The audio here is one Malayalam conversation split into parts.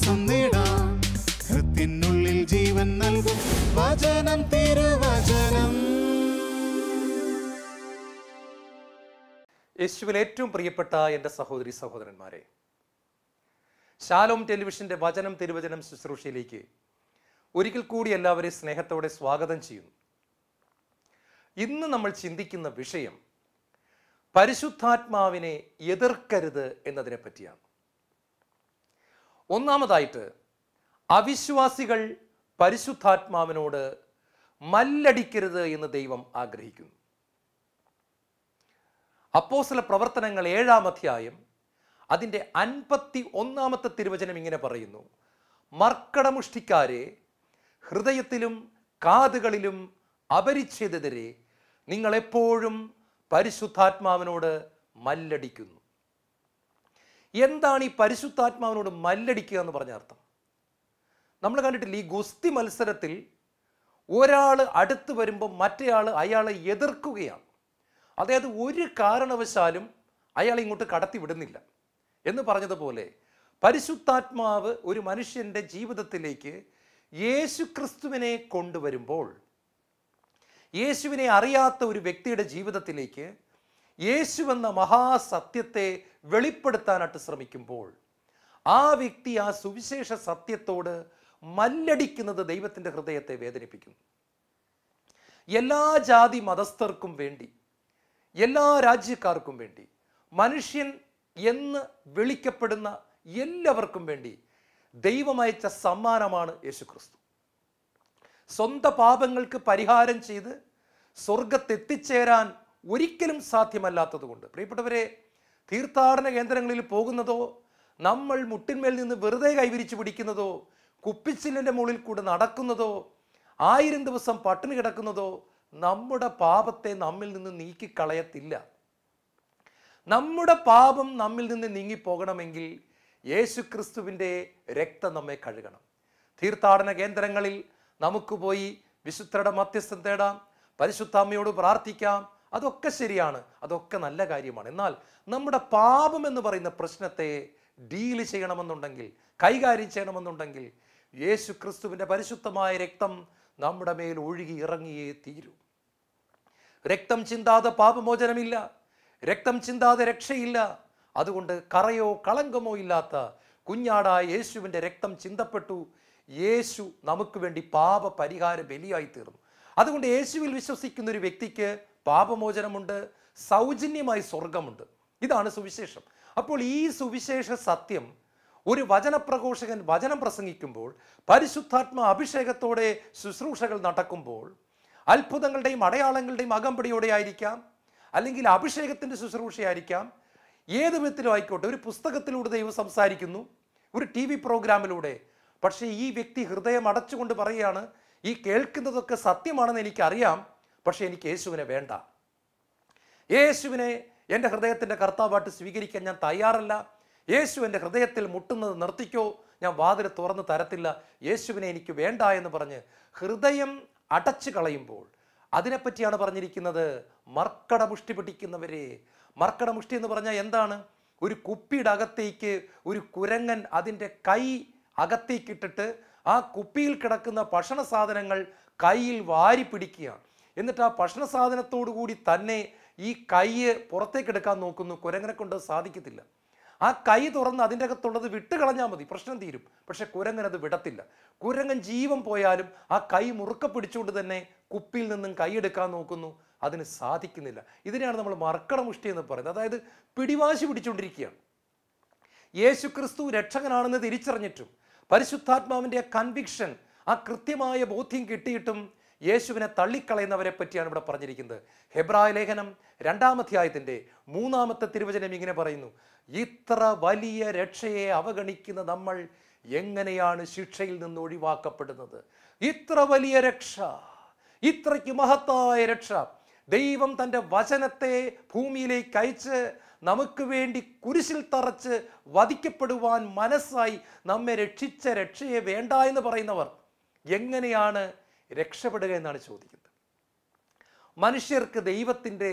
ശ്വാസം നേടാം ഹൃത്തിനുള്ളിൽ ജീവൻ നൽകും വചനം തിരുവചനം യേശുവിൽ ഏറ്റവും പ്രിയപ്പെട്ട എൻ്റെ സഹോദരി സഹോദരന്മാരെ ശാലോം ടെലിവിഷൻ്റെ വചനം തിരുവചനം ശുശ്രൂഷയിലേക്ക് ഒരിക്കൽ കൂടി എല്ലാവരെയും സ്നേഹത്തോടെ സ്വാഗതം ചെയ്യുന്നു ഇന്ന് നമ്മൾ ചിന്തിക്കുന്ന വിഷയം പരിശുദ്ധാത്മാവിനെ എതിർക്കരുത് എന്നതിനെ പറ്റിയാണ് ഒന്നാമതായിട്ട് അവിശ്വാസികൾ പരിശുദ്ധാത്മാവിനോട് മല്ലടിക്കരുത് എന്ന് ദൈവം ആഗ്രഹിക്കുന്നു അപ്പോസല പ്രവർത്തനങ്ങൾ ഏഴാം അധ്യായം അതിൻ്റെ അൻപത്തി ഒന്നാമത്തെ തിരുവചനം ഇങ്ങനെ പറയുന്നു മർക്കടമുഷ്ടിക്കാരെ ഹൃദയത്തിലും കാതുകളിലും അപരിച്ഛേദിതരെ നിങ്ങളെപ്പോഴും പരിശുദ്ധാത്മാവിനോട് മല്ലടിക്കുന്നു എന്താണ് ഈ പരിശുദ്ധാത്മാവിനോട് മല്ലടിക്കുക എന്ന് പറഞ്ഞ അർത്ഥം നമ്മൾ കണ്ടിട്ടില്ല ഈ ഗുസ്തി മത്സരത്തിൽ ഒരാൾ അടുത്ത് വരുമ്പോൾ മറ്റേയാൾ അയാളെ എതിർക്കുകയാണ് അതായത് ഒരു കാരണവശാലും അയാൾ ഇങ്ങോട്ട് കടത്തി വിടുന്നില്ല എന്ന് പറഞ്ഞതുപോലെ പരിശുദ്ധാത്മാവ് ഒരു മനുഷ്യൻ്റെ ജീവിതത്തിലേക്ക് യേശു ക്രിസ്തുവിനെ കൊണ്ടുവരുമ്പോൾ യേശുവിനെ അറിയാത്ത ഒരു വ്യക്തിയുടെ ജീവിതത്തിലേക്ക് യേശു എന്ന മഹാസത്യത്തെ വെളിപ്പെടുത്താനായിട്ട് ശ്രമിക്കുമ്പോൾ ആ വ്യക്തി ആ സുവിശേഷ സത്യത്തോട് മല്ലടിക്കുന്നത് ദൈവത്തിൻ്റെ ഹൃദയത്തെ വേദനിപ്പിക്കുന്നു എല്ലാ ജാതി മതസ്ഥർക്കും വേണ്ടി എല്ലാ രാജ്യക്കാർക്കും വേണ്ടി മനുഷ്യൻ എന്ന് വിളിക്കപ്പെടുന്ന എല്ലാവർക്കും വേണ്ടി ദൈവമയച്ച സമ്മാനമാണ് യേശുക്രിസ്തു സ്വന്തം പാപങ്ങൾക്ക് പരിഹാരം ചെയ്ത് സ്വർഗത്തെത്തിച്ചേരാൻ ഒരിക്കലും സാധ്യമല്ലാത്തതുകൊണ്ട് പ്രിയപ്പെട്ടവരെ തീർത്ഥാടന കേന്ദ്രങ്ങളിൽ പോകുന്നതോ നമ്മൾ മുട്ടിന്മേൽ നിന്ന് വെറുതെ കൈവിരിച്ച് പിടിക്കുന്നതോ കുപ്പിച്ചില്ലിൻ്റെ മുകളിൽ കൂടെ നടക്കുന്നതോ ആയിരം ദിവസം പട്ടിണി കിടക്കുന്നതോ നമ്മുടെ പാപത്തെ നമ്മിൽ നിന്ന് നീക്കിക്കളയത്തില്ല നമ്മുടെ പാപം നമ്മിൽ നിന്ന് നീങ്ങിപ്പോകണമെങ്കിൽ യേശു ക്രിസ്തുവിൻ്റെ രക്തം നമ്മെ കഴുകണം തീർത്ഥാടന കേന്ദ്രങ്ങളിൽ നമുക്ക് പോയി വിശുദ്ധരുടെ മധ്യസ്ഥം തേടാം പരിശുദ്ധാമ്മയോട് പ്രാർത്ഥിക്കാം അതൊക്കെ ശരിയാണ് അതൊക്കെ നല്ല കാര്യമാണ് എന്നാൽ നമ്മുടെ പാപം എന്ന് പറയുന്ന പ്രശ്നത്തെ ഡീൽ ചെയ്യണമെന്നുണ്ടെങ്കിൽ കൈകാര്യം ചെയ്യണമെന്നുണ്ടെങ്കിൽ യേശു ക്രിസ്തുവിൻ്റെ പരിശുദ്ധമായ രക്തം നമ്മുടെ മേൽ ഒഴുകി ഇറങ്ങിയേ തീരൂ രക്തം ചിന്താതെ പാപമോചനമില്ല രക്തം ചിന്താതെ രക്ഷയില്ല അതുകൊണ്ട് കറയോ കളങ്കമോ ഇല്ലാത്ത കുഞ്ഞാടായ യേശുവിൻ്റെ രക്തം ചിന്തപ്പെട്ടു യേശു നമുക്ക് വേണ്ടി പാപ പരിഹാര ബലിയായി തീർന്നു അതുകൊണ്ട് യേശുവിൽ വിശ്വസിക്കുന്ന ഒരു വ്യക്തിക്ക് പാപമോചനമുണ്ട് സൗജന്യമായി സ്വർഗമുണ്ട് ഇതാണ് സുവിശേഷം അപ്പോൾ ഈ സുവിശേഷ സത്യം ഒരു വചനപ്രഘോഷകൻ വചനം പ്രസംഗിക്കുമ്പോൾ പരിശുദ്ധാത്മ അഭിഷേകത്തോടെ ശുശ്രൂഷകൾ നടക്കുമ്പോൾ അത്ഭുതങ്ങളുടെയും അടയാളങ്ങളുടെയും അകമ്പടിയോടെ ആയിരിക്കാം അല്ലെങ്കിൽ അഭിഷേകത്തിൻ്റെ ശുശ്രൂഷയായിരിക്കാം ഏത് വിധത്തിലും ആയിക്കോട്ടെ ഒരു പുസ്തകത്തിലൂടെ ദൈവം സംസാരിക്കുന്നു ഒരു ടി വി പ്രോഗ്രാമിലൂടെ പക്ഷേ ഈ വ്യക്തി ഹൃദയം അടച്ചുകൊണ്ട് പറയുകയാണ് ഈ കേൾക്കുന്നതൊക്കെ സത്യമാണെന്ന് എനിക്കറിയാം പക്ഷേ എനിക്ക് യേശുവിനെ വേണ്ട യേശുവിനെ എൻ്റെ ഹൃദയത്തിൻ്റെ കർത്താവായിട്ട് സ്വീകരിക്കാൻ ഞാൻ തയ്യാറല്ല യേശു എൻ്റെ ഹൃദയത്തിൽ മുട്ടുന്നത് നിർത്തിക്കോ ഞാൻ വാതിൽ തുറന്ന് തരത്തില്ല യേശുവിനെ എനിക്ക് വേണ്ട എന്ന് പറഞ്ഞ് ഹൃദയം അടച്ചു കളയുമ്പോൾ അതിനെപ്പറ്റിയാണ് പറഞ്ഞിരിക്കുന്നത് മർക്കട മുഷ്ടി പിടിക്കുന്നവരെ മർക്കട മുഷ്ടി എന്ന് പറഞ്ഞാൽ എന്താണ് ഒരു കുപ്പിയുടെ അകത്തേക്ക് ഒരു കുരങ്ങൻ അതിൻ്റെ കൈ അകത്തേക്കിട്ടിട്ട് ആ കുപ്പിയിൽ കിടക്കുന്ന ഭക്ഷണ സാധനങ്ങൾ കയ്യിൽ വാരി പിടിക്കുകയാണ് എന്നിട്ട് ആ ഭക്ഷണ സാധനത്തോടു കൂടി തന്നെ ഈ കൈ പുറത്തേക്കെടുക്കാൻ നോക്കുന്നു കുരങ്ങനെ കൊണ്ട് സാധിക്കത്തില്ല ആ കൈ തുറന്ന് അതിൻ്റെ അകത്തുള്ളത് വിട്ട് കളഞ്ഞാൽ മതി പ്രശ്നം തീരും പക്ഷെ കുരങ്ങനത് അത് വിടത്തില്ല കുരങ്ങൻ ജീവൻ പോയാലും ആ കൈ മുറുക്ക പിടിച്ചുകൊണ്ട് തന്നെ കുപ്പിയിൽ നിന്നും കൈയെടുക്കാൻ നോക്കുന്നു അതിന് സാധിക്കുന്നില്ല ഇതിനെയാണ് നമ്മൾ മുഷ്ടി എന്ന് പറയുന്നത് അതായത് പിടിവാശി പിടിച്ചുകൊണ്ടിരിക്കുകയാണ് യേശു ക്രിസ്തു രക്ഷകനാണെന്ന് തിരിച്ചറിഞ്ഞിട്ടും പരിശുദ്ധാത്മാവിൻ്റെ കൺവിക്ഷൻ ആ കൃത്യമായ ബോധ്യം കിട്ടിയിട്ടും യേശുവിനെ തള്ളിക്കളയുന്നവരെ പറ്റിയാണ് ഇവിടെ പറഞ്ഞിരിക്കുന്നത് ഹെബ്രായ ലേഖനം രണ്ടാമധ്യായത്തിൻ്റെ മൂന്നാമത്തെ തിരുവചനം ഇങ്ങനെ പറയുന്നു ഇത്ര വലിയ രക്ഷയെ അവഗണിക്കുന്ന നമ്മൾ എങ്ങനെയാണ് ശിക്ഷയിൽ നിന്ന് ഒഴിവാക്കപ്പെടുന്നത് ഇത്ര വലിയ രക്ഷ ഇത്രയ്ക്ക് മഹത്തായ രക്ഷ ദൈവം തൻ്റെ വചനത്തെ ഭൂമിയിലേക്ക് അയച്ച് നമുക്ക് വേണ്ടി കുരിശിൽ തറച്ച് വധിക്കപ്പെടുവാൻ മനസ്സായി നമ്മെ രക്ഷിച്ച രക്ഷയെ വേണ്ട എന്ന് പറയുന്നവർ എങ്ങനെയാണ് രക്ഷപ്പെടുക എന്നാണ് ചോദിക്കുന്നത് മനുഷ്യർക്ക് ദൈവത്തിൻ്റെ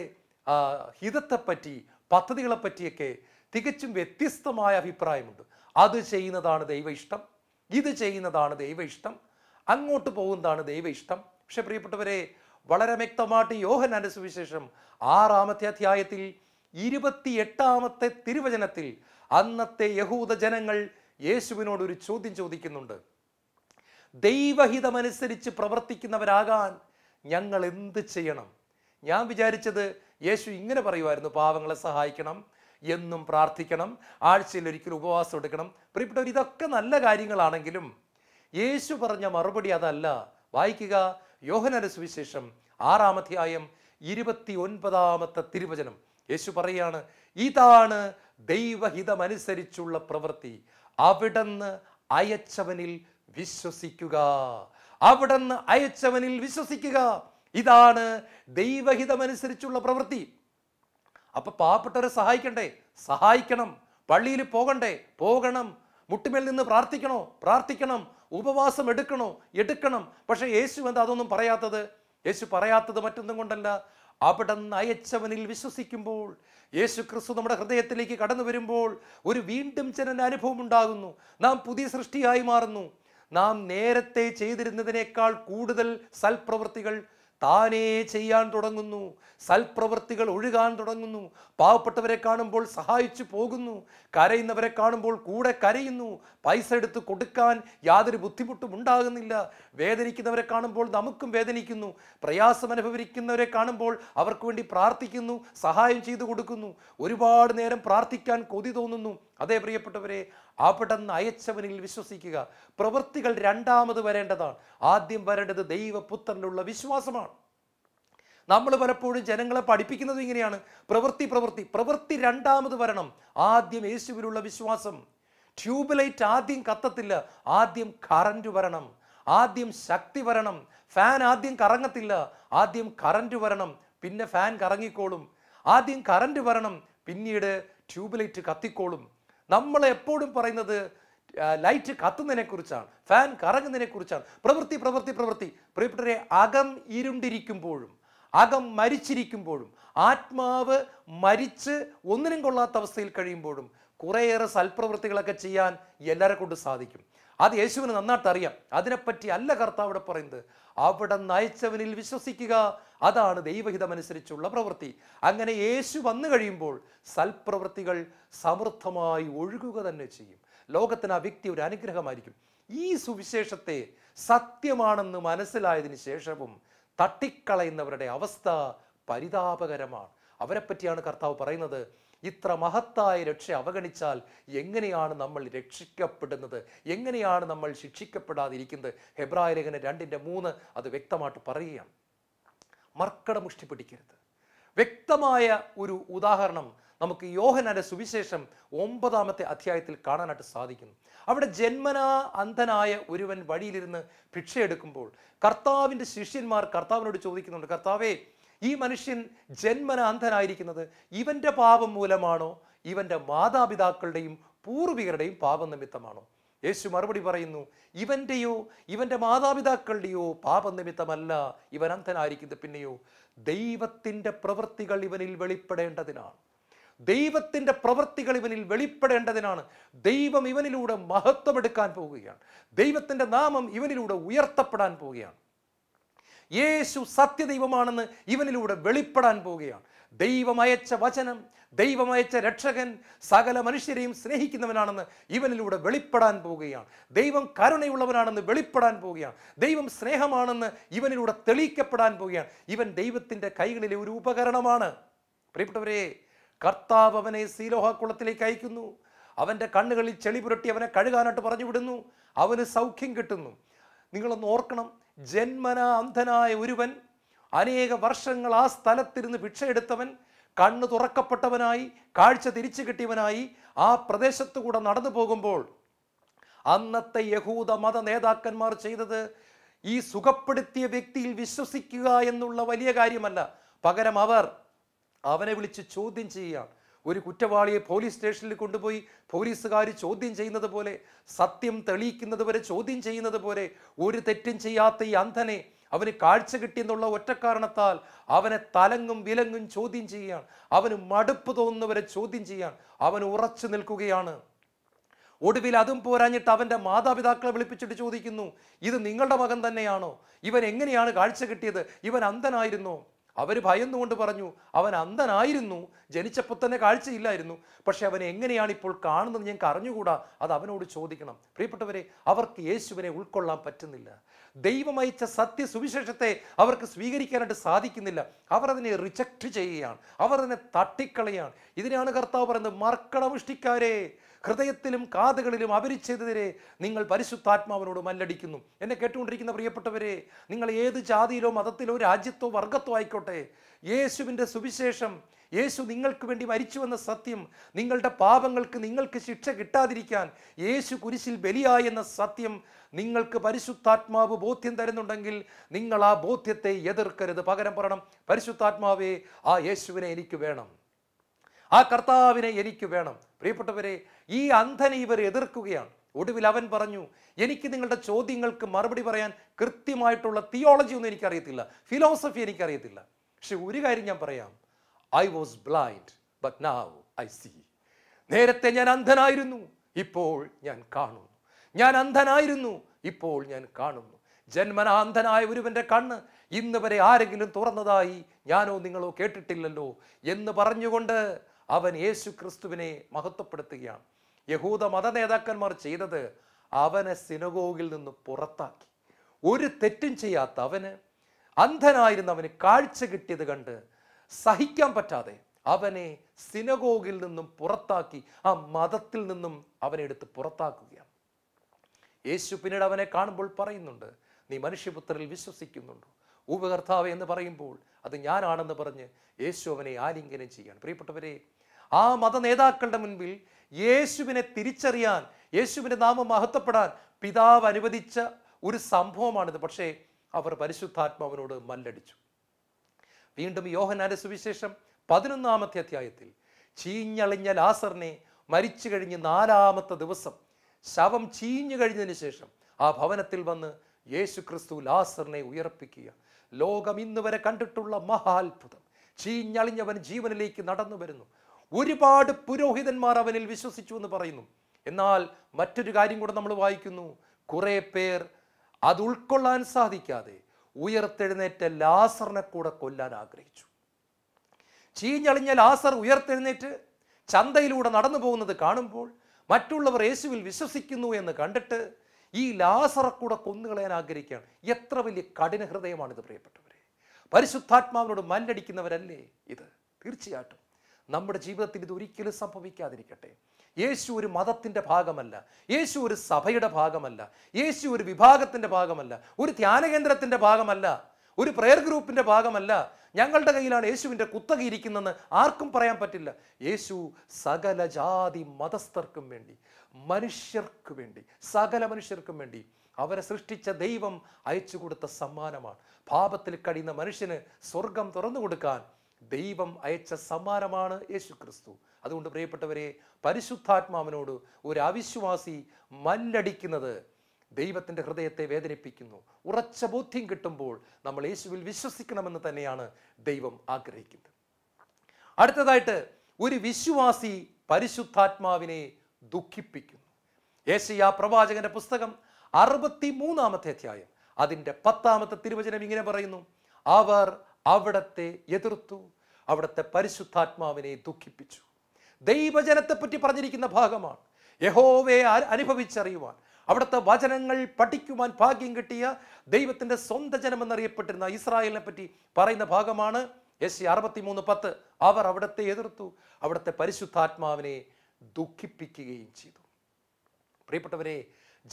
ഹിതത്തെപ്പറ്റി പദ്ധതികളെപ്പറ്റിയൊക്കെ തികച്ചും വ്യത്യസ്തമായ അഭിപ്രായമുണ്ട് അത് ചെയ്യുന്നതാണ് ദൈവ ഇഷ്ടം ഇത് ചെയ്യുന്നതാണ് ദൈവ ഇഷ്ടം അങ്ങോട്ട് പോകുന്നതാണ് ദൈവ ഇഷ്ടം പക്ഷെ പ്രിയപ്പെട്ടവരെ വളരെ വ്യക്തമായിട്ട് യോഹൻ സുവിശേഷം ആറാമത്തെ അധ്യായത്തിൽ ഇരുപത്തിയെട്ടാമത്തെ തിരുവചനത്തിൽ അന്നത്തെ യഹൂദ ജനങ്ങൾ യേശുവിനോട് ഒരു ചോദ്യം ചോദിക്കുന്നുണ്ട് ദൈവഹിതമനുസരിച്ച് പ്രവർത്തിക്കുന്നവരാകാൻ ഞങ്ങൾ എന്ത് ചെയ്യണം ഞാൻ വിചാരിച്ചത് യേശു ഇങ്ങനെ പറയുമായിരുന്നു പാവങ്ങളെ സഹായിക്കണം എന്നും പ്രാർത്ഥിക്കണം ആഴ്ചയിൽ ഒരിക്കലും ഉപവാസം എടുക്കണം പ്രിയപ്പെട്ടവർ ഇതൊക്കെ നല്ല കാര്യങ്ങളാണെങ്കിലും യേശു പറഞ്ഞ മറുപടി അതല്ല വായിക്കുക യോഹനര സുവിശേഷം ആറാമധ്യായം ഇരുപത്തി ഒൻപതാമത്തെ തിരുവചനം യേശു പറയാണ് ഇതാണ് ദൈവഹിതമനുസരിച്ചുള്ള പ്രവൃത്തി അവിടുന്ന് അയച്ചവനിൽ വിശ്വസിക്കുക അവിടുന്ന് അയച്ചവനിൽ വിശ്വസിക്കുക ഇതാണ് ദൈവഹിതമനുസരിച്ചുള്ള പ്രവൃത്തി അപ്പൊ പാവപ്പെട്ടവരെ സഹായിക്കണ്ടേ സഹായിക്കണം പള്ളിയിൽ പോകണ്ടേ പോകണം മുട്ടുമേൽ നിന്ന് പ്രാർത്ഥിക്കണോ പ്രാർത്ഥിക്കണം ഉപവാസം എടുക്കണോ എടുക്കണം പക്ഷേ യേശു എന്താ അതൊന്നും പറയാത്തത് യേശു പറയാത്തത് മറ്റൊന്നും കൊണ്ടല്ല അവിടുന്ന് അയച്ചവനിൽ വിശ്വസിക്കുമ്പോൾ യേശു ക്രിസ്തു നമ്മുടെ ഹൃദയത്തിലേക്ക് കടന്നു വരുമ്പോൾ ഒരു വീണ്ടും ജനന അനുഭവം ഉണ്ടാകുന്നു നാം പുതിയ സൃഷ്ടിയായി മാറുന്നു നാം നേരത്തെ ചെയ്തിരുന്നതിനേക്കാൾ കൂടുതൽ സൽപ്രവൃത്തികൾ താനേ ചെയ്യാൻ തുടങ്ങുന്നു സൽപ്രവൃത്തികൾ ഒഴുകാൻ തുടങ്ങുന്നു പാവപ്പെട്ടവരെ കാണുമ്പോൾ സഹായിച്ചു പോകുന്നു കരയുന്നവരെ കാണുമ്പോൾ കൂടെ കരയുന്നു പൈസ എടുത്ത് കൊടുക്കാൻ യാതൊരു ബുദ്ധിമുട്ടും ഉണ്ടാകുന്നില്ല വേദനിക്കുന്നവരെ കാണുമ്പോൾ നമുക്കും വേദനിക്കുന്നു പ്രയാസം അനുഭവിക്കുന്നവരെ കാണുമ്പോൾ അവർക്ക് വേണ്ടി പ്രാർത്ഥിക്കുന്നു സഹായം ചെയ്തു കൊടുക്കുന്നു ഒരുപാട് നേരം പ്രാർത്ഥിക്കാൻ കൊതി തോന്നുന്നു അതേ പ്രിയപ്പെട്ടവരെ അവിടുന്ന് അയച്ചവനിൽ വിശ്വസിക്കുക പ്രവൃത്തികൾ രണ്ടാമത് വരേണ്ടതാണ് ആദ്യം വരേണ്ടത് ദൈവപുത്രനുള്ള വിശ്വാസമാണ് നമ്മൾ പലപ്പോഴും ജനങ്ങളെ പഠിപ്പിക്കുന്നത് ഇങ്ങനെയാണ് പ്രവൃത്തി പ്രവൃത്തി പ്രവൃത്തി രണ്ടാമത് വരണം ആദ്യം യേശുവിലുള്ള വിശ്വാസം ട്യൂബ്ലൈറ്റ് ആദ്യം കത്തത്തില്ല ആദ്യം കറൻറ്റ് വരണം ആദ്യം ശക്തി വരണം ഫാൻ ആദ്യം കറങ്ങത്തില്ല ആദ്യം കറൻറ്റ് വരണം പിന്നെ ഫാൻ കറങ്ങിക്കോളും ആദ്യം കറൻറ്റ് വരണം പിന്നീട് ട്യൂബ്ലൈറ്റ് കത്തിക്കോളും നമ്മൾ എപ്പോഴും പറയുന്നത് ലൈറ്റ് കുറിച്ചാണ് ഫാൻ കുറിച്ചാണ് പ്രവൃത്തി പ്രവൃത്തി പ്രവൃത്തി പ്രിയപ്പെട്ടവരെ അകം ഇരുണ്ടിരിക്കുമ്പോഴും അകം മരിച്ചിരിക്കുമ്പോഴും ആത്മാവ് മരിച്ച് ഒന്നിനും കൊള്ളാത്ത അവസ്ഥയിൽ കഴിയുമ്പോഴും കുറേയേറെ സൽപ്രവൃത്തികളൊക്കെ ചെയ്യാൻ എല്ലാവരെ കൊണ്ട് സാധിക്കും അത് യേശുവിന് നന്നായിട്ട് അറിയാം അതിനെപ്പറ്റി അല്ല കർത്താവ് ഇവിടെ പറയുന്നത് അവിടെ നയിച്ചവനിൽ വിശ്വസിക്കുക അതാണ് ദൈവഹിതമനുസരിച്ചുള്ള പ്രവൃത്തി അങ്ങനെ യേശു വന്നു കഴിയുമ്പോൾ സൽപ്രവൃത്തികൾ സമൃദ്ധമായി ഒഴുകുക തന്നെ ചെയ്യും ലോകത്തിന് ആ വ്യക്തി ഒരു അനുഗ്രഹമായിരിക്കും ഈ സുവിശേഷത്തെ സത്യമാണെന്ന് മനസ്സിലായതിന് ശേഷവും തട്ടിക്കളയുന്നവരുടെ അവസ്ഥ പരിതാപകരമാണ് അവരെപ്പറ്റിയാണ് കർത്താവ് പറയുന്നത് ഇത്ര മഹത്തായ രക്ഷ അവഗണിച്ചാൽ എങ്ങനെയാണ് നമ്മൾ രക്ഷിക്കപ്പെടുന്നത് എങ്ങനെയാണ് നമ്മൾ ശിക്ഷിക്കപ്പെടാതിരിക്കുന്നത് ഹെബ്രായ ലേഖനം രണ്ടിൻ്റെ മൂന്ന് അത് വ്യക്തമായിട്ട് പറയുകയാണ് മർക്കട മുഷ്ടി പിടിക്കരുത് വ്യക്തമായ ഒരു ഉദാഹരണം നമുക്ക് യോഹനാന്റെ സുവിശേഷം ഒമ്പതാമത്തെ അധ്യായത്തിൽ കാണാനായിട്ട് സാധിക്കുന്നു അവിടെ ജന്മനാ അന്ധനായ ഒരുവൻ വഴിയിലിരുന്ന് ഭിക്ഷയെടുക്കുമ്പോൾ കർത്താവിൻ്റെ ശിഷ്യന്മാർ കർത്താവിനോട് ചോദിക്കുന്നുണ്ട് കർത്താവേ ഈ മനുഷ്യൻ ജന്മന അന്ധനായിരിക്കുന്നത് ഇവൻ്റെ പാപം മൂലമാണോ ഇവൻ്റെ മാതാപിതാക്കളുടെയും പൂർവികരുടെയും പാപം നിമിത്തമാണോ യേശു മറുപടി പറയുന്നു ഇവൻ്റെയോ ഇവൻ്റെ മാതാപിതാക്കളുടെയോ നിമിത്തമല്ല ഇവൻ അന്ധനായിരിക്കുന്നത് പിന്നെയോ ദൈവത്തിൻ്റെ പ്രവൃത്തികൾ ഇവനിൽ വെളിപ്പെടേണ്ടതിനാണ് ദൈവത്തിൻ്റെ പ്രവൃത്തികൾ ഇവനിൽ വെളിപ്പെടേണ്ടതിനാണ് ദൈവം ഇവനിലൂടെ മഹത്വമെടുക്കാൻ പോവുകയാണ് ദൈവത്തിൻ്റെ നാമം ഇവനിലൂടെ ഉയർത്തപ്പെടാൻ പോവുകയാണ് യേശു സത്യദൈവമാണെന്ന് ഇവനിലൂടെ വെളിപ്പെടാൻ പോവുകയാണ് ദൈവമയച്ച വചനം ദൈവമയച്ച രക്ഷകൻ സകല മനുഷ്യരെയും സ്നേഹിക്കുന്നവനാണെന്ന് ഇവനിലൂടെ വെളിപ്പെടാൻ പോവുകയാണ് ദൈവം കരുണയുള്ളവനാണെന്ന് വെളിപ്പെടാൻ പോവുകയാണ് ദൈവം സ്നേഹമാണെന്ന് ഇവനിലൂടെ തെളിയിക്കപ്പെടാൻ പോവുകയാണ് ഇവൻ ദൈവത്തിൻ്റെ കൈകളിലെ ഒരു ഉപകരണമാണ് പ്രിയപ്പെട്ടവരെ കർത്താവ് അവനെ സീലോഹക്കുളത്തിലേക്ക് അയക്കുന്നു അവൻ്റെ കണ്ണുകളിൽ ചെളി പുരട്ടി അവനെ കഴുകാനായിട്ട് പറഞ്ഞു വിടുന്നു അവന് സൗഖ്യം കിട്ടുന്നു നിങ്ങളൊന്ന് ഓർക്കണം ജന്മനാ അന്ധനായ ഒരുവൻ അനേക വർഷങ്ങൾ ആ സ്ഥലത്തിരുന്ന് ഭിക്ഷയെടുത്തവൻ കണ്ണ് തുറക്കപ്പെട്ടവനായി കാഴ്ച തിരിച്ചു കിട്ടിയവനായി ആ പ്രദേശത്തു കൂടെ നടന്നു പോകുമ്പോൾ അന്നത്തെ യഹൂദ മത നേതാക്കന്മാർ ചെയ്തത് ഈ സുഖപ്പെടുത്തിയ വ്യക്തിയിൽ വിശ്വസിക്കുക എന്നുള്ള വലിയ കാര്യമല്ല പകരം അവർ അവനെ വിളിച്ച് ചോദ്യം ചെയ്യുകയാണ് ഒരു കുറ്റവാളിയെ പോലീസ് സ്റ്റേഷനിൽ കൊണ്ടുപോയി പോലീസുകാർ ചോദ്യം ചെയ്യുന്നത് പോലെ സത്യം തെളിയിക്കുന്നത് വരെ ചോദ്യം ചെയ്യുന്നത് പോലെ ഒരു തെറ്റും ചെയ്യാത്ത ഈ അന്ധനെ അവന് കാഴ്ച കിട്ടിയെന്നുള്ള ഒറ്റക്കാരണത്താൽ അവനെ തലങ്ങും വിലങ്ങും ചോദ്യം ചെയ്യുകയാണ് അവന് മടുപ്പ് തോന്നുന്നവരെ ചോദ്യം ചെയ്യാൻ അവൻ ഉറച്ചു നിൽക്കുകയാണ് ഒടുവിൽ അതും പോരാഞ്ഞിട്ട് അവൻ്റെ മാതാപിതാക്കളെ വിളിപ്പിച്ചിട്ട് ചോദിക്കുന്നു ഇത് നിങ്ങളുടെ മകൻ തന്നെയാണോ ഇവൻ എങ്ങനെയാണ് കാഴ്ച കിട്ടിയത് ഇവൻ അന്ധനായിരുന്നോ അവർ ഭയന്നുകൊണ്ട് പറഞ്ഞു അവൻ അന്ധനായിരുന്നു ജനിച്ചപ്പോൾ തന്നെ കാഴ്ചയില്ലായിരുന്നു പക്ഷെ അവൻ എങ്ങനെയാണ് ഇപ്പോൾ കാണുന്നത് ഞങ്ങൾക്ക് അറിഞ്ഞുകൂടാ അത് അവനോട് ചോദിക്കണം പ്രിയപ്പെട്ടവരെ അവർക്ക് യേശുവിനെ ഉൾക്കൊള്ളാൻ പറ്റുന്നില്ല ദൈവമയച്ച സത്യ സുവിശേഷത്തെ അവർക്ക് സ്വീകരിക്കാനായിട്ട് സാധിക്കുന്നില്ല അവർ അതിനെ റിജക്റ്റ് ചെയ്യുകയാണ് അവർ അതിനെ തട്ടിക്കളയാണ് ഇതിനാണ് കർത്താവ് പറയുന്നത് മർക്കടമുഷ്ടിക്കാരെ ഹൃദയത്തിലും കാതുകളിലും അപരിച്ചതിനെതിരെ നിങ്ങൾ പരിശുദ്ധാത്മാവിനോട് മല്ലടിക്കുന്നു എന്നെ കേട്ടുകൊണ്ടിരിക്കുന്ന പ്രിയപ്പെട്ടവരെ നിങ്ങൾ ഏത് ജാതിയിലോ മതത്തിലോ രാജ്യത്തോ വർഗത്തോ ആയിക്കോട്ടെ യേശുവിൻ്റെ സുവിശേഷം യേശു നിങ്ങൾക്ക് വേണ്ടി മരിച്ചുവെന്ന സത്യം നിങ്ങളുടെ പാപങ്ങൾക്ക് നിങ്ങൾക്ക് ശിക്ഷ കിട്ടാതിരിക്കാൻ യേശു കുരിശിൽ ബലിയായെന്ന എന്ന സത്യം നിങ്ങൾക്ക് പരിശുദ്ധാത്മാവ് ബോധ്യം തരുന്നുണ്ടെങ്കിൽ നിങ്ങൾ ആ ബോധ്യത്തെ എതിർക്കരുത് പകരം പറയണം പരിശുദ്ധാത്മാവേ ആ യേശുവിനെ എനിക്ക് വേണം ആ കർത്താവിനെ എനിക്ക് വേണം പ്രിയപ്പെട്ടവരെ ഈ അന്ധനെ ഇവർ എതിർക്കുകയാണ് ഒടുവിൽ അവൻ പറഞ്ഞു എനിക്ക് നിങ്ങളുടെ ചോദ്യങ്ങൾക്ക് മറുപടി പറയാൻ കൃത്യമായിട്ടുള്ള തിയോളജി ഒന്നും എനിക്കറിയത്തില്ല ഫിലോസഫി എനിക്കറിയത്തില്ല പക്ഷെ ഒരു കാര്യം ഞാൻ പറയാം I was blind but now I see നേരത്തെ ഞാൻ അന്ധനായിരുന്നു ഇപ്പോൾ ഞാൻ കാണുന്നു ഞാൻ അന്ധനായിരുന്നു ഇപ്പോൾ ഞാൻ കാണുന്നു ജന്മനാന്ധനായ ഒരുവന്റെ കണ്ണ് ഇന്ന് വരെ ആരെങ്കിലും തുറന്നതായി ഞാനോ നിങ്ങളോ കേട്ടിട്ടില്ലല്ലോ എന്ന് പറഞ്ഞുകൊണ്ട് അവൻ യേശു ക്രിസ്തുവിനെ മഹത്വപ്പെടുത്തുകയാണ് യഹൂദ മത നേതാക്കന്മാർ ചെയ്തത് അവനെ സിനഗോഗിൽ നിന്ന് പുറത്താക്കി ഒരു തെറ്റും ചെയ്യാത്ത അവന് അന്ധനായിരുന്ന അവന് കാഴ്ച കിട്ടിയത് കണ്ട് സഹിക്കാൻ പറ്റാതെ അവനെ സിനഗോഗിൽ നിന്നും പുറത്താക്കി ആ മതത്തിൽ നിന്നും അവനെ എടുത്ത് പുറത്താക്കുകയാണ് യേശു പിന്നീട് അവനെ കാണുമ്പോൾ പറയുന്നുണ്ട് നീ മനുഷ്യപുത്രിൽ വിശ്വസിക്കുന്നുണ്ടോ ഉപകർത്താവ് എന്ന് പറയുമ്പോൾ അത് ഞാനാണെന്ന് പറഞ്ഞ് യേശു അവനെ ആലിംഗനം ചെയ്യാണ് പ്രിയപ്പെട്ടവരെ ആ മത നേതാക്കളുടെ മുൻപിൽ യേശുവിനെ തിരിച്ചറിയാൻ യേശുവിൻ്റെ നാമം മഹത്വപ്പെടാൻ പിതാവ് അനുവദിച്ച ഒരു സംഭവമാണിത് പക്ഷേ അവർ പരിശുദ്ധാത്മാവിനോട് മല്ലടിച്ചു വീണ്ടും യോഹനാന്റെ സുവിശേഷം പതിനൊന്നാമത്തെ അധ്യായത്തിൽ ചീഞ്ഞളിഞ്ഞ ലാസറിനെ മരിച്ചു കഴിഞ്ഞ് നാലാമത്തെ ദിവസം ശവം ചീഞ്ഞു കഴിഞ്ഞതിന് ശേഷം ആ ഭവനത്തിൽ വന്ന് യേശു ക്രിസ്തു ലാസറിനെ ഉയർപ്പിക്കുക ലോകം ഇന്ന് വരെ കണ്ടിട്ടുള്ള മഹാത്ഭുതം ചീഞ്ഞളിഞ്ഞവൻ ജീവനിലേക്ക് നടന്നു വരുന്നു ഒരുപാട് പുരോഹിതന്മാർ അവനിൽ വിശ്വസിച്ചു എന്ന് പറയുന്നു എന്നാൽ മറ്റൊരു കാര്യം കൂടെ നമ്മൾ വായിക്കുന്നു കുറേ പേർ അത് ഉൾക്കൊള്ളാൻ സാധിക്കാതെ ഉയർത്തെഴുന്നേറ്റ ലാസറിനെ കൂടെ കൊല്ലാൻ ആഗ്രഹിച്ചു ചീഞ്ഞളിഞ്ഞ ലാസർ ഉയർത്തെഴുന്നേറ്റ് ചന്തയിലൂടെ നടന്നു പോകുന്നത് കാണുമ്പോൾ മറ്റുള്ളവർ യേശുവിൽ വിശ്വസിക്കുന്നു എന്ന് കണ്ടിട്ട് ഈ ലാസറെ കൂടെ കൊന്നുകളയാൻ ആഗ്രഹിക്കുകയാണ് എത്ര വലിയ കഠിന ഹൃദയമാണിത് പ്രിയപ്പെട്ടവരെ പരിശുദ്ധാത്മാവിനോട് മല്ലടിക്കുന്നവരല്ലേ ഇത് തീർച്ചയായിട്ടും നമ്മുടെ ജീവിതത്തിൽ ഇത് ഒരിക്കലും സംഭവിക്കാതിരിക്കട്ടെ യേശു ഒരു മതത്തിൻ്റെ ഭാഗമല്ല യേശു ഒരു സഭയുടെ ഭാഗമല്ല യേശു ഒരു വിഭാഗത്തിൻ്റെ ഭാഗമല്ല ഒരു ധ്യാനകേന്ദ്രത്തിൻ്റെ ഭാഗമല്ല ഒരു പ്രെയർ ഗ്രൂപ്പിൻ്റെ ഭാഗമല്ല ഞങ്ങളുടെ കയ്യിലാണ് യേശുവിൻ്റെ ഇരിക്കുന്നതെന്ന് ആർക്കും പറയാൻ പറ്റില്ല യേശു സകല ജാതി മതസ്ഥർക്കും വേണ്ടി മനുഷ്യർക്ക് വേണ്ടി സകല മനുഷ്യർക്കും വേണ്ടി അവരെ സൃഷ്ടിച്ച ദൈവം അയച്ചു കൊടുത്ത സമ്മാനമാണ് പാപത്തിൽ കഴിയുന്ന മനുഷ്യന് സ്വർഗം തുറന്നു കൊടുക്കാൻ ദൈവം അയച്ച സമ്മാനമാണ് യേശു ക്രിസ്തു അതുകൊണ്ട് പ്രിയപ്പെട്ടവരെ പരിശുദ്ധാത്മാവിനോട് ഒരു അവിശ്വാസി മല്ലടിക്കുന്നത് ദൈവത്തിൻ്റെ ഹൃദയത്തെ വേദനിപ്പിക്കുന്നു ഉറച്ച ബോധ്യം കിട്ടുമ്പോൾ നമ്മൾ യേശുവിൽ വിശ്വസിക്കണമെന്ന് തന്നെയാണ് ദൈവം ആഗ്രഹിക്കുന്നത് അടുത്തതായിട്ട് ഒരു വിശ്വാസി പരിശുദ്ധാത്മാവിനെ ദുഃഖിപ്പിക്കുന്നു യേശയ പ്രവാചകന്റെ പുസ്തകം അറുപത്തി മൂന്നാമത്തെ അധ്യായം അതിൻ്റെ പത്താമത്തെ തിരുവചനം ഇങ്ങനെ പറയുന്നു അവർ അവിടത്തെ എതിർത്തു അവിടുത്തെ പരിശുദ്ധാത്മാവിനെ ദുഃഖിപ്പിച്ചു ദൈവജനത്തെപ്പറ്റി പറഞ്ഞിരിക്കുന്ന ഭാഗമാണ് യഹോവയെ അനുഭവിച്ചറിയുവാൻ അവിടുത്തെ വചനങ്ങൾ പഠിക്കുവാൻ ഭാഗ്യം കിട്ടിയ ദൈവത്തിൻ്റെ സ്വന്തം ജനമെന്നറിയപ്പെട്ടിരുന്ന ഇസ്രായേലിനെ പറ്റി പറയുന്ന ഭാഗമാണ് എസ് അറുപത്തി മൂന്ന് പത്ത് അവർ അവിടുത്തെ എതിർത്തു അവിടുത്തെ പരിശുദ്ധാത്മാവിനെ ദുഃഖിപ്പിക്കുകയും ചെയ്തു പ്രിയപ്പെട്ടവരെ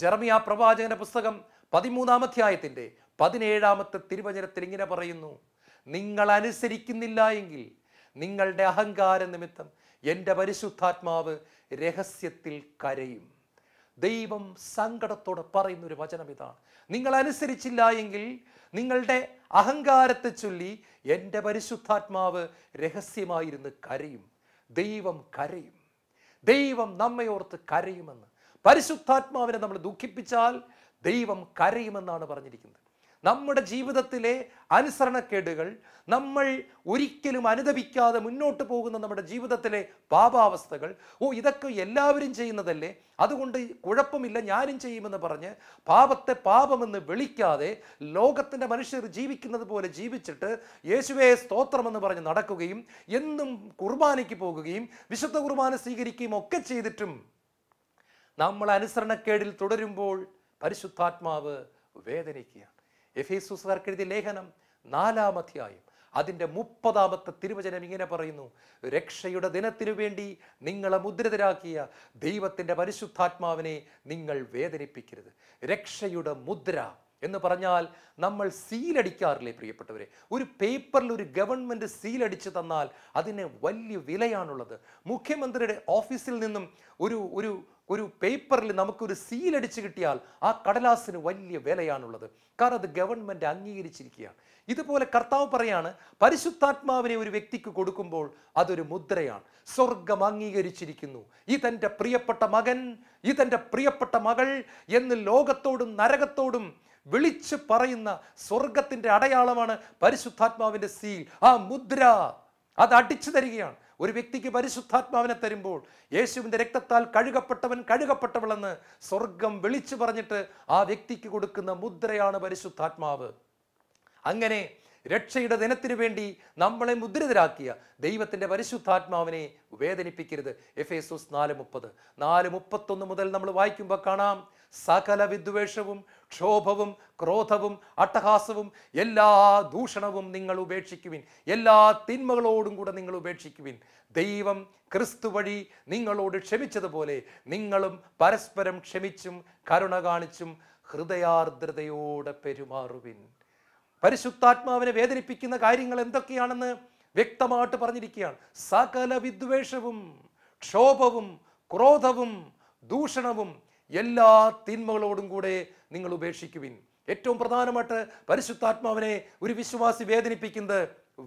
ജർമിയ പ്രവാചകന്റെ പുസ്തകം പതിമൂന്നാമധ്യായത്തിൻ്റെ പതിനേഴാമത്തെ തിരുവചനത്തിൽ ഇങ്ങനെ പറയുന്നു നിങ്ങൾ അനുസരിക്കുന്നില്ല എങ്കിൽ നിങ്ങളുടെ അഹങ്കാര നിമിത്തം എൻ്റെ പരിശുദ്ധാത്മാവ് രഹസ്യത്തിൽ കരയും ദൈവം സങ്കടത്തോടെ പറയുന്ന ഒരു വചനം ഇതാണ് നിങ്ങൾ അനുസരിച്ചില്ല എങ്കിൽ നിങ്ങളുടെ അഹങ്കാരത്തെ ചൊല്ലി എൻ്റെ പരിശുദ്ധാത്മാവ് രഹസ്യമായിരുന്ന് കരയും ദൈവം കരയും ദൈവം നമ്മയോർത്ത് കരയുമെന്ന് പരിശുദ്ധാത്മാവിനെ നമ്മൾ ദുഃഖിപ്പിച്ചാൽ ദൈവം കരയുമെന്നാണ് പറഞ്ഞിരിക്കുന്നത് നമ്മുടെ ജീവിതത്തിലെ അനുസരണക്കേടുകൾ നമ്മൾ ഒരിക്കലും അനുദപിക്കാതെ മുന്നോട്ട് പോകുന്ന നമ്മുടെ ജീവിതത്തിലെ പാപാവസ്ഥകൾ ഓ ഇതൊക്കെ എല്ലാവരും ചെയ്യുന്നതല്ലേ അതുകൊണ്ട് കുഴപ്പമില്ല ഞാനും ചെയ്യുമെന്ന് പറഞ്ഞ് പാപത്തെ പാപമെന്ന് വിളിക്കാതെ ലോകത്തിൻ്റെ മനുഷ്യർ ജീവിക്കുന്നത് പോലെ ജീവിച്ചിട്ട് യേശുവേ സ്തോത്രമെന്ന് പറഞ്ഞ് നടക്കുകയും എന്നും കുർബാനയ്ക്ക് പോകുകയും വിശുദ്ധ കുർബാന സ്വീകരിക്കുകയും ഒക്കെ ചെയ്തിട്ടും നമ്മൾ അനുസരണക്കേടിൽ തുടരുമ്പോൾ പരിശുദ്ധാത്മാവ് വേദനിക്കുക എഫേസുസുകാർക്ക് ലേഖനം നാലാം അധ്യായം അതിൻ്റെ മുപ്പതാമത്തെ തിരുവചനം ഇങ്ങനെ പറയുന്നു രക്ഷയുടെ ദിനത്തിനു വേണ്ടി നിങ്ങളെ മുദ്രിതരാക്കിയ ദൈവത്തിൻ്റെ പരിശുദ്ധാത്മാവിനെ നിങ്ങൾ വേദനിപ്പിക്കരുത് രക്ഷയുടെ മുദ്ര എന്ന് പറഞ്ഞാൽ നമ്മൾ സീലടിക്കാറില്ലേ പ്രിയപ്പെട്ടവരെ ഒരു പേപ്പറിൽ ഒരു ഗവൺമെൻറ് സീലടിച്ച് തന്നാൽ അതിന് വലിയ വിലയാണുള്ളത് മുഖ്യമന്ത്രിയുടെ ഓഫീസിൽ നിന്നും ഒരു ഒരു ഒരു പേപ്പറിൽ നമുക്കൊരു സീലടിച്ച് കിട്ടിയാൽ ആ കടലാസിന് വലിയ വിലയാണുള്ളത് കാരണം അത് ഗവൺമെൻറ് അംഗീകരിച്ചിരിക്കുകയാണ് ഇതുപോലെ കർത്താവ് പറയാണ് പരിശുദ്ധാത്മാവിനെ ഒരു വ്യക്തിക്ക് കൊടുക്കുമ്പോൾ അതൊരു മുദ്രയാണ് സ്വർഗം അംഗീകരിച്ചിരിക്കുന്നു ഇതെൻ്റെ പ്രിയപ്പെട്ട മകൻ ഇതെൻ്റെ പ്രിയപ്പെട്ട മകൾ എന്ന് ലോകത്തോടും നരകത്തോടും വിളിച്ച് പറയുന്ന സ്വർഗത്തിൻ്റെ അടയാളമാണ് പരിശുദ്ധാത്മാവിൻ്റെ സീൽ ആ മുദ്ര അത് അടിച്ചു തരികയാണ് ഒരു വ്യക്തിക്ക് പരിശുദ്ധാത്മാവിനെ തരുമ്പോൾ യേശുവിൻ്റെ രക്തത്താൽ കഴുകപ്പെട്ടവൻ കഴുകപ്പെട്ടവളെന്ന് സ്വർഗം വിളിച്ചു പറഞ്ഞിട്ട് ആ വ്യക്തിക്ക് കൊടുക്കുന്ന മുദ്രയാണ് പരിശുദ്ധാത്മാവ് അങ്ങനെ രക്ഷയുടെ ദിനത്തിനു വേണ്ടി നമ്മളെ മുദ്രിതരാക്കിയ ദൈവത്തിൻ്റെ പരിശുദ്ധാത്മാവിനെ വേദനിപ്പിക്കരുത് എഫ് എസോസ് നാല് മുപ്പത് നാല് മുപ്പത്തൊന്ന് മുതൽ നമ്മൾ വായിക്കുമ്പോൾ കാണാം സകല വിദ്വേഷവും ക്ഷോഭവും ക്രോധവും അട്ടഹാസവും എല്ലാ ദൂഷണവും നിങ്ങൾ ഉപേക്ഷിക്കുവിൻ എല്ലാ തിന്മകളോടും കൂടെ നിങ്ങൾ ഉപേക്ഷിക്കുവിൻ ദൈവം ക്രിസ്തു വഴി നിങ്ങളോട് ക്ഷമിച്ചതുപോലെ നിങ്ങളും പരസ്പരം ക്ഷമിച്ചും കരുണ കാണിച്ചും ഹൃദയാർദ്രതയോടെ പെരുമാറുവിൻ പരിശുദ്ധാത്മാവിനെ വേദനിപ്പിക്കുന്ന കാര്യങ്ങൾ എന്തൊക്കെയാണെന്ന് വ്യക്തമായിട്ട് പറഞ്ഞിരിക്കുകയാണ് സകല വിദ്വേഷവും ക്ഷോഭവും ക്രോധവും ദൂഷണവും എല്ലാ തിന്മകളോടും കൂടെ നിങ്ങൾ ഉപേക്ഷിക്കുവിൻ ഏറ്റവും പ്രധാനമായിട്ട് പരിശുദ്ധാത്മാവിനെ ഒരു വിശ്വാസി വേദനിപ്പിക്കുന്നത്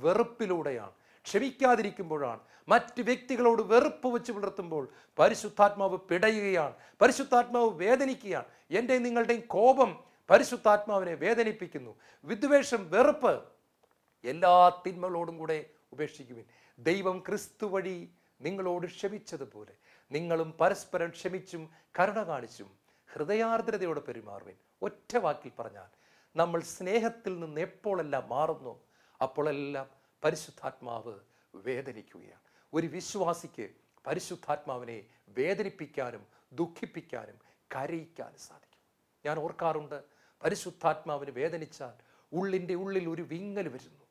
വെറുപ്പിലൂടെയാണ് ക്ഷമിക്കാതിരിക്കുമ്പോഴാണ് മറ്റ് വ്യക്തികളോട് വെറുപ്പ് വെച്ച് പുലർത്തുമ്പോൾ പരിശുദ്ധാത്മാവ് പിടയുകയാണ് പരിശുദ്ധാത്മാവ് വേദനിക്കുകയാണ് എൻ്റെയും നിങ്ങളുടെയും കോപം പരിശുദ്ധാത്മാവിനെ വേദനിപ്പിക്കുന്നു വിദ്വേഷം വെറുപ്പ് എല്ലാ തിന്മകളോടും കൂടെ ഉപേക്ഷിക്കുവിൻ ദൈവം ക്രിസ്തു വഴി നിങ്ങളോട് ക്ഷമിച്ചതുപോലെ നിങ്ങളും പരസ്പരം ക്ഷമിച്ചും കരുണ കാണിച്ചും ഹൃദയാർദ്രതയോടെ പെരുമാറുവിൻ ഒറ്റ വാക്കിൽ പറഞ്ഞാൽ നമ്മൾ സ്നേഹത്തിൽ നിന്ന് എപ്പോഴെല്ലാം മാറുന്നു അപ്പോഴെല്ലാം പരിശുദ്ധാത്മാവ് വേദനിക്കുകയാണ് ഒരു വിശ്വാസിക്ക് പരിശുദ്ധാത്മാവിനെ വേദനിപ്പിക്കാനും ദുഃഖിപ്പിക്കാനും കരയിക്കാനും സാധിക്കും ഞാൻ ഓർക്കാറുണ്ട് പരിശുദ്ധാത്മാവിന് വേദനിച്ചാൽ ഉള്ളിൻ്റെ ഉള്ളിൽ ഒരു വിങ്ങൽ വരുന്നു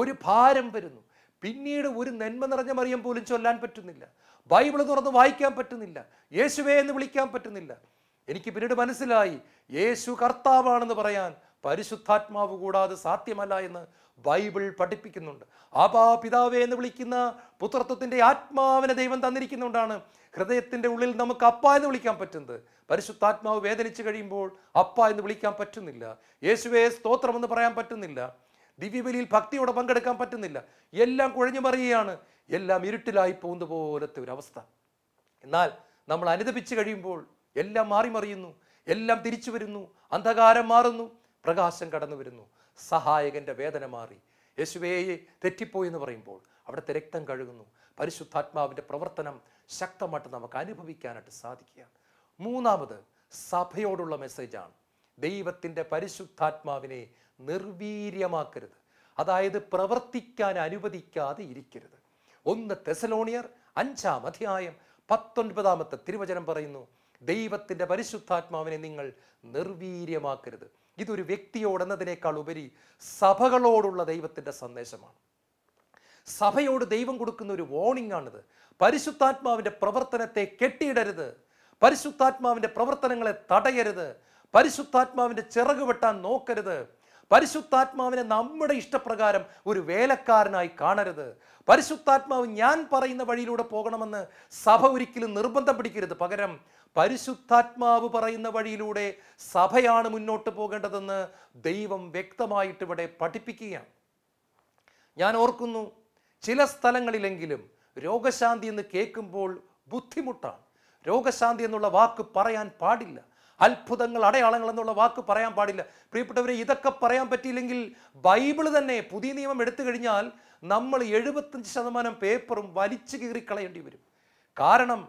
ഒരു ഭാരം വരുന്നു പിന്നീട് ഒരു നന്മ നിറഞ്ഞ മറിയം പോലും ചൊല്ലാൻ പറ്റുന്നില്ല ബൈബിൾ തുറന്ന് വായിക്കാൻ പറ്റുന്നില്ല യേശുവേ എന്ന് വിളിക്കാൻ പറ്റുന്നില്ല എനിക്ക് പിന്നീട് മനസ്സിലായി യേശു കർത്താവാണെന്ന് പറയാൻ പരിശുദ്ധാത്മാവ് കൂടാതെ സാധ്യമല്ല എന്ന് ബൈബിൾ പഠിപ്പിക്കുന്നുണ്ട് ആപാ പിതാവേ എന്ന് വിളിക്കുന്ന പുത്രത്വത്തിൻ്റെ ആത്മാവിനെ ദൈവം തന്നിരിക്കുന്നുകൊണ്ടാണ് ഹൃദയത്തിൻ്റെ ഉള്ളിൽ നമുക്ക് അപ്പ എന്ന് വിളിക്കാൻ പറ്റുന്നത് പരിശുദ്ധാത്മാവ് വേദനിച്ച് കഴിയുമ്പോൾ അപ്പ എന്ന് വിളിക്കാൻ പറ്റുന്നില്ല യേശുവേ സ്തോത്രം എന്ന് പറയാൻ പറ്റുന്നില്ല ദിവ്യബലിയിൽ ഭക്തിയോടെ പങ്കെടുക്കാൻ പറ്റുന്നില്ല എല്ലാം കുഴഞ്ഞു മറിയുകയാണ് എല്ലാം ഇരുട്ടിലായി പോകുന്ന പോലത്തെ ഒരവസ്ഥ എന്നാൽ നമ്മൾ അനുദപിച്ച് കഴിയുമ്പോൾ എല്ലാം മറിയുന്നു എല്ലാം തിരിച്ചു വരുന്നു അന്ധകാരം മാറുന്നു പ്രകാശം കടന്നു വരുന്നു സഹായകൻ്റെ വേദന മാറി യേശുവേ തെറ്റിപ്പോയി എന്ന് പറയുമ്പോൾ അവിടുത്തെ രക്തം കഴുകുന്നു പരിശുദ്ധാത്മാവിൻ്റെ പ്രവർത്തനം ശക്തമായിട്ട് നമുക്ക് അനുഭവിക്കാനായിട്ട് സാധിക്കുക മൂന്നാമത് സഭയോടുള്ള മെസ്സേജാണ് ദൈവത്തിൻ്റെ പരിശുദ്ധാത്മാവിനെ നിർവീര്യമാക്കരുത് അതായത് പ്രവർത്തിക്കാൻ അനുവദിക്കാതെ ഇരിക്കരുത് ഒന്ന് തെസലോണിയർ അഞ്ചാം അധ്യായം പത്തൊൻപതാമത്തെ തിരുവചനം പറയുന്നു ദൈവത്തിൻ്റെ പരിശുദ്ധാത്മാവിനെ നിങ്ങൾ നിർവീര്യമാക്കരുത് ഇതൊരു വ്യക്തിയോടെന്നതിനേക്കാൾ ഉപരി സഭകളോടുള്ള ദൈവത്തിൻ്റെ സന്ദേശമാണ് സഭയോട് ദൈവം കൊടുക്കുന്ന ഒരു വോണിംഗ് ആണിത് പരിശുദ്ധാത്മാവിൻ്റെ പ്രവർത്തനത്തെ കെട്ടിയിടരുത് പരിശുദ്ധാത്മാവിൻ്റെ പ്രവർത്തനങ്ങളെ തടയരുത് പരിശുദ്ധാത്മാവിൻ്റെ ചിറക് വെട്ടാൻ നോക്കരുത് പരിശുദ്ധാത്മാവിനെ നമ്മുടെ ഇഷ്ടപ്രകാരം ഒരു വേലക്കാരനായി കാണരുത് പരിശുദ്ധാത്മാവ് ഞാൻ പറയുന്ന വഴിയിലൂടെ പോകണമെന്ന് സഭ ഒരിക്കലും നിർബന്ധം പിടിക്കരുത് പകരം പരിശുദ്ധാത്മാവ് പറയുന്ന വഴിയിലൂടെ സഭയാണ് മുന്നോട്ട് പോകേണ്ടതെന്ന് ദൈവം വ്യക്തമായിട്ട് ഇവിടെ പഠിപ്പിക്കുകയാണ് ഞാൻ ഓർക്കുന്നു ചില സ്ഥലങ്ങളിലെങ്കിലും രോഗശാന്തി എന്ന് കേൾക്കുമ്പോൾ ബുദ്ധിമുട്ടാണ് രോഗശാന്തി എന്നുള്ള വാക്ക് പറയാൻ പാടില്ല അത്ഭുതങ്ങൾ അടയാളങ്ങൾ എന്നുള്ള വാക്ക് പറയാൻ പാടില്ല പ്രിയപ്പെട്ടവരെ ഇതൊക്കെ പറയാൻ പറ്റിയില്ലെങ്കിൽ ബൈബിൾ തന്നെ പുതിയ നിയമം എടുത്തു കഴിഞ്ഞാൽ നമ്മൾ എഴുപത്തഞ്ച് ശതമാനം പേപ്പറും വലിച്ചു കീറിക്കളയേണ്ടി വരും കാരണം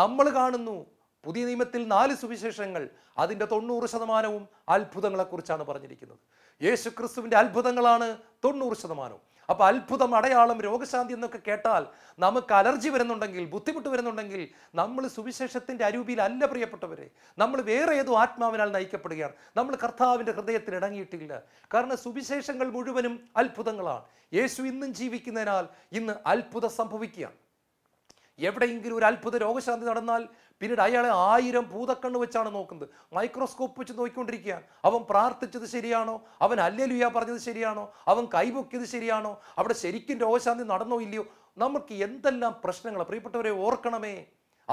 നമ്മൾ കാണുന്നു പുതിയ നിയമത്തിൽ നാല് സുവിശേഷങ്ങൾ അതിൻ്റെ തൊണ്ണൂറ് ശതമാനവും അത്ഭുതങ്ങളെക്കുറിച്ചാണ് പറഞ്ഞിരിക്കുന്നത് യേശു ക്രിസ്തുവിൻ്റെ അത്ഭുതങ്ങളാണ് തൊണ്ണൂറ് ശതമാനവും അപ്പോൾ അത്ഭുതം അടയാളം രോഗശാന്തി എന്നൊക്കെ കേട്ടാൽ നമുക്ക് അലർജി വരുന്നുണ്ടെങ്കിൽ ബുദ്ധിമുട്ട് വരുന്നുണ്ടെങ്കിൽ നമ്മൾ സുവിശേഷത്തിൻ്റെ അരൂപിയിലല്ല പ്രിയപ്പെട്ടവരെ നമ്മൾ വേറെ ഏതോ ആത്മാവിനാൽ നയിക്കപ്പെടുകയാണ് നമ്മൾ കർത്താവിൻ്റെ ഹൃദയത്തിൽ ഇടങ്ങിയിട്ടില്ല കാരണം സുവിശേഷങ്ങൾ മുഴുവനും അത്ഭുതങ്ങളാണ് യേശു ഇന്നും ജീവിക്കുന്നതിനാൽ ഇന്ന് അത്ഭുതം സംഭവിക്കുകയാണ് എവിടെയെങ്കിലും ഒരു അത്ഭുത രോഗശാന്തി നടന്നാൽ പിന്നീട് അയാളെ ആയിരം ഭൂതക്കണ്ണ് വെച്ചാണ് നോക്കുന്നത് മൈക്രോസ്കോപ്പ് വെച്ച് നോക്കിക്കൊണ്ടിരിക്കുകയാണ് അവൻ പ്രാർത്ഥിച്ചത് ശരിയാണോ അവൻ അല്ലെലുയ പറഞ്ഞത് ശരിയാണോ അവൻ കൈപൊക്കിയത് ശരിയാണോ അവിടെ ശരിക്കും രോഗശാന്തി നടന്നോ ഇല്ലയോ നമുക്ക് എന്തെല്ലാം പ്രശ്നങ്ങൾ പ്രിയപ്പെട്ടവരെ ഓർക്കണമേ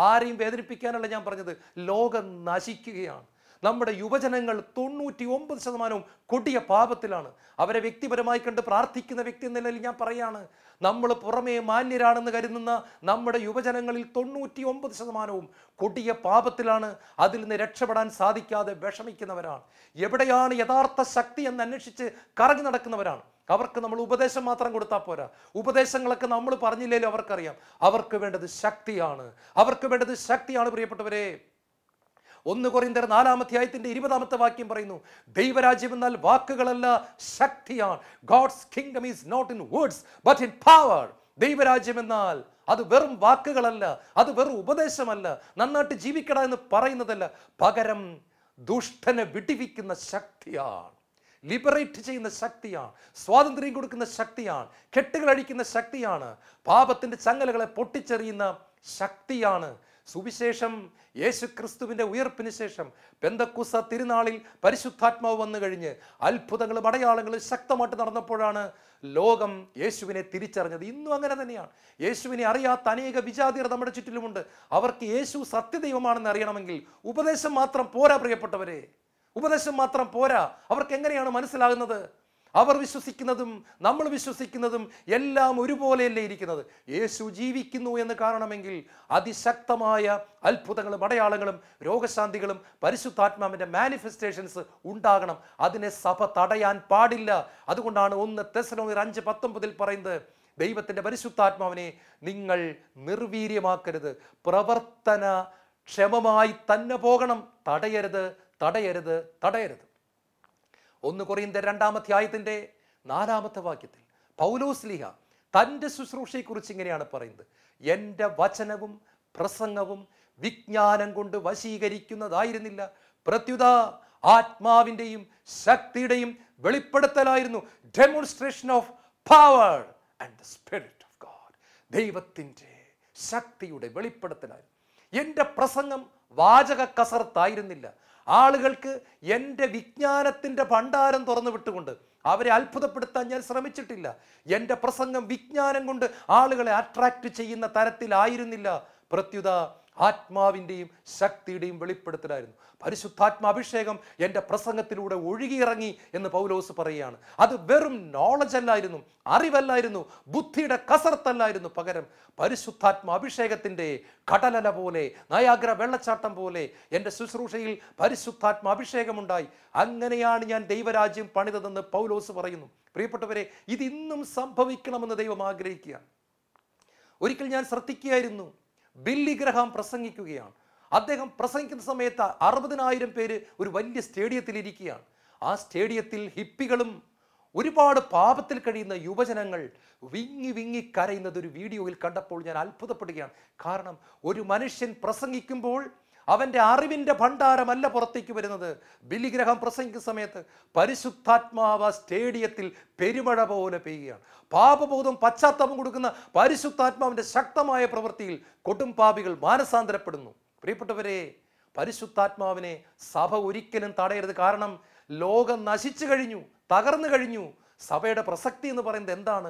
ആരെയും വേദനിപ്പിക്കാനല്ല ഞാൻ പറഞ്ഞത് ലോകം നശിക്കുകയാണ് നമ്മുടെ യുവജനങ്ങൾ തൊണ്ണൂറ്റി ഒമ്പത് ശതമാനവും കൊടിയ പാപത്തിലാണ് അവരെ വ്യക്തിപരമായി കണ്ട് പ്രാർത്ഥിക്കുന്ന വ്യക്തി എന്ന നിലയിൽ ഞാൻ പറയാണ് നമ്മൾ പുറമേ മാന്യരാണെന്ന് കരുതുന്ന നമ്മുടെ യുവജനങ്ങളിൽ തൊണ്ണൂറ്റി ഒമ്പത് ശതമാനവും കൊടിയ പാപത്തിലാണ് അതിൽ നിന്ന് രക്ഷപ്പെടാൻ സാധിക്കാതെ വിഷമിക്കുന്നവരാണ് എവിടെയാണ് യഥാർത്ഥ ശക്തി എന്ന് അന്വേഷിച്ച് കറങ്ങി നടക്കുന്നവരാണ് അവർക്ക് നമ്മൾ ഉപദേശം മാത്രം കൊടുത്താൽ പോരാ ഉപദേശങ്ങളൊക്കെ നമ്മൾ പറഞ്ഞില്ലേലും അവർക്കറിയാം അവർക്ക് വേണ്ടത് ശക്തിയാണ് അവർക്ക് വേണ്ടത് ശക്തിയാണ് പ്രിയപ്പെട്ടവരെ ഒന്ന് നാലാമത്തെ നാലാമധ്യായത്തിൻ്റെ ഇരുപതാമത്തെ വാക്യം പറയുന്നു ദൈവരാജ്യം എന്നാൽ വാക്കുകളല്ല ശക്തിയാണ് God's kingdom is not in words but in power ദൈവരാജ്യം എന്നാൽ അത് വെറും വാക്കുകളല്ല അത് വെറും ഉപദേശമല്ല നന്നായിട്ട് ജീവിക്കട എന്ന് പറയുന്നതല്ല പകരം ദുഷ്ടനെ വിടിവിക്കുന്ന ശക്തിയാണ് ലിബറേറ്റ് ചെയ്യുന്ന ശക്തിയാണ് സ്വാതന്ത്ര്യം കൊടുക്കുന്ന ശക്തിയാണ് കെട്ടുകൾ അഴിക്കുന്ന ശക്തിയാണ് പാപത്തിൻ്റെ ചങ്ങലകളെ പൊട്ടിച്ചെറിയുന്ന ശക്തിയാണ് സുവിശേഷം യേശു ക്രിസ്തുവിൻ്റെ ഉയർപ്പിന് ശേഷം പെന്തക്കുസ തിരുനാളിൽ പരിശുദ്ധാത്മാവ് വന്നു കഴിഞ്ഞ് അത്ഭുതങ്ങളും അടയാളങ്ങളും ശക്തമായിട്ട് നടന്നപ്പോഴാണ് ലോകം യേശുവിനെ തിരിച്ചറിഞ്ഞത് ഇന്നും അങ്ങനെ തന്നെയാണ് യേശുവിനെ അറിയാത്ത അനേക വിജാതിയർ നമ്മുടെ ചുറ്റിലുമുണ്ട് അവർക്ക് യേശു സത്യദൈവമാണെന്ന് അറിയണമെങ്കിൽ ഉപദേശം മാത്രം പോരാ പ്രിയപ്പെട്ടവരെ ഉപദേശം മാത്രം പോരാ അവർക്ക് എങ്ങനെയാണ് മനസ്സിലാകുന്നത് അവർ വിശ്വസിക്കുന്നതും നമ്മൾ വിശ്വസിക്കുന്നതും എല്ലാം ഒരുപോലെയല്ലേ ഇരിക്കുന്നത് യേശു ജീവിക്കുന്നു എന്ന് കാരണമെങ്കിൽ അതിശക്തമായ അത്ഭുതങ്ങളും അടയാളങ്ങളും രോഗശാന്തികളും പരിശുദ്ധാത്മാവിൻ്റെ മാനിഫെസ്റ്റേഷൻസ് ഉണ്ടാകണം അതിനെ സഭ തടയാൻ പാടില്ല അതുകൊണ്ടാണ് ഒന്ന് തെസലോണിർ അഞ്ച് പത്തൊമ്പതിൽ പറയുന്നത് ദൈവത്തിൻ്റെ പരിശുദ്ധാത്മാവിനെ നിങ്ങൾ നിർവീര്യമാക്കരുത് പ്രവർത്തന ക്ഷമമായി തന്നെ പോകണം തടയരുത് തടയരുത് തടയരുത് ഒന്ന് കുറയുന്ന രണ്ടാമത്തെ ആയത്തിൻ്റെ നാലാമത്തെ വാക്യത്തിൽ പൗലോസ്ലിഹ തൻ്റെ ശുശ്രൂഷയെക്കുറിച്ച് ഇങ്ങനെയാണ് പറയുന്നത് എൻ്റെ വചനവും പ്രസംഗവും വിജ്ഞാനം കൊണ്ട് വശീകരിക്കുന്നതായിരുന്നില്ല പ്രത്യുത ആത്മാവിൻ്റെയും ശക്തിയുടെയും വെളിപ്പെടുത്തലായിരുന്നു demonstration of power and spirit of God ദൈവത്തിൻ്റെ ശക്തിയുടെ വെളിപ്പെടുത്തലായിരുന്നു എൻ്റെ പ്രസംഗം വാചക കസർത്തായിരുന്നില്ല ആളുകൾക്ക് എൻ്റെ വിജ്ഞാനത്തിൻ്റെ ഭണ്ഡാരം തുറന്നു വിട്ടുകൊണ്ട് അവരെ അത്ഭുതപ്പെടുത്താൻ ഞാൻ ശ്രമിച്ചിട്ടില്ല എൻ്റെ പ്രസംഗം വിജ്ഞാനം കൊണ്ട് ആളുകളെ അട്രാക്റ്റ് ചെയ്യുന്ന തരത്തിലായിരുന്നില്ല പ്രത്യുത ആത്മാവിൻ്റെയും ശക്തിയുടെയും വെളിപ്പെടുത്തലായിരുന്നു പരിശുദ്ധാത്മാഭിഷേകം എൻ്റെ പ്രസംഗത്തിലൂടെ ഒഴുകിയിറങ്ങി എന്ന് പൗലോസ് പറയുകയാണ് അത് വെറും നോളജ് അല്ലായിരുന്നു അറിവല്ലായിരുന്നു ബുദ്ധിയുടെ കസർത്തല്ലായിരുന്നു പകരം പരിശുദ്ധാത്മാഭിഷേകത്തിൻ്റെ കടലല പോലെ നയാഗ്ര വെള്ളച്ചാട്ടം പോലെ എൻ്റെ ശുശ്രൂഷയിൽ പരിശുദ്ധാത്മാഭിഷേകമുണ്ടായി അങ്ങനെയാണ് ഞാൻ ദൈവരാജ്യം പണിതതെന്ന് പൗലോസ് പറയുന്നു പ്രിയപ്പെട്ടവരെ ഇതിന്നും സംഭവിക്കണമെന്ന് ദൈവം ആഗ്രഹിക്കുക ഒരിക്കൽ ഞാൻ ശ്രദ്ധിക്കുകയായിരുന്നു ബില്ലി ഗ്രഹാം പ്രസംഗിക്കുകയാണ് അദ്ദേഹം പ്രസംഗിക്കുന്ന സമയത്ത് അറുപതിനായിരം പേര് ഒരു വലിയ സ്റ്റേഡിയത്തിൽ ഇരിക്കുകയാണ് ആ സ്റ്റേഡിയത്തിൽ ഹിപ്പികളും ഒരുപാട് പാപത്തിൽ കഴിയുന്ന യുവജനങ്ങൾ വിങ്ങി വിങ്ങി കരയുന്നത് ഒരു വീഡിയോയിൽ കണ്ടപ്പോൾ ഞാൻ അത്ഭുതപ്പെടുകയാണ് കാരണം ഒരു മനുഷ്യൻ പ്രസംഗിക്കുമ്പോൾ അവൻ്റെ അറിവിൻ്റെ ഭണ്ഡാരമല്ല പുറത്തേക്ക് വരുന്നത് ബലിഗ്രഹം പ്രസംഗിക്കുന്ന സമയത്ത് പരിശുദ്ധാത്മാവ സ്റ്റേഡിയത്തിൽ പെരുമഴ പോലെ പെയ്യുകയാണ് പാപബോധം പശ്ചാത്തലം കൊടുക്കുന്ന പരിശുദ്ധാത്മാവിൻ്റെ ശക്തമായ പ്രവൃത്തിയിൽ കൊടും പാപികൾ മാനസാന്തരപ്പെടുന്നു പ്രിയപ്പെട്ടവരെ പരിശുദ്ധാത്മാവിനെ സഭ ഒരിക്കലും തടയരുത് കാരണം ലോകം നശിച്ചു കഴിഞ്ഞു തകർന്നു കഴിഞ്ഞു സഭയുടെ പ്രസക്തി എന്ന് പറയുന്നത് എന്താണ്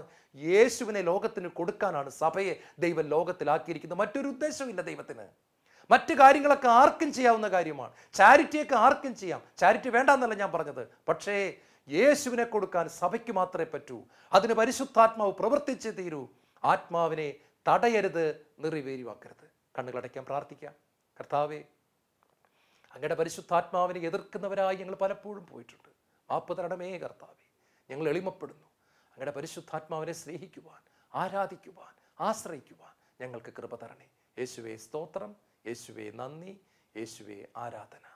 യേശുവിനെ ലോകത്തിന് കൊടുക്കാനാണ് സഭയെ ദൈവം ലോകത്തിലാക്കിയിരിക്കുന്നത് മറ്റൊരു ഉദ്ദേശമില്ല ദൈവത്തിന് മറ്റ് കാര്യങ്ങളൊക്കെ ആർക്കും ചെയ്യാവുന്ന കാര്യമാണ് ചാരിറ്റിയൊക്കെ ആർക്കും ചെയ്യാം ചാരിറ്റി വേണ്ടെന്നല്ല ഞാൻ പറഞ്ഞത് പക്ഷേ യേശുവിനെ കൊടുക്കാൻ സഭയ്ക്ക് മാത്രമേ പറ്റൂ അതിന് പരിശുദ്ധാത്മാവ് പ്രവർത്തിച്ച് തീരൂ ആത്മാവിനെ തടയരുത് നിറിവേരിവാക്കരുത് കണ്ണുകളടയ്ക്കാൻ പ്രാർത്ഥിക്കാം കർത്താവേ അങ്ങയുടെ പരിശുദ്ധാത്മാവിനെ എതിർക്കുന്നവരായി ഞങ്ങൾ പലപ്പോഴും പോയിട്ടുണ്ട് മാപ്പ് തരണമേ കർത്താവെ ഞങ്ങൾ എളിമപ്പെടുന്നു അങ്ങയുടെ പരിശുദ്ധാത്മാവിനെ സ്നേഹിക്കുവാൻ ആരാധിക്കുവാൻ ആശ്രയിക്കുവാൻ ഞങ്ങൾക്ക് കൃപ തരണേ യേശുവേ സ്തോത്രം യേശുവെ നന്ദി യേശുവെ ആരാധന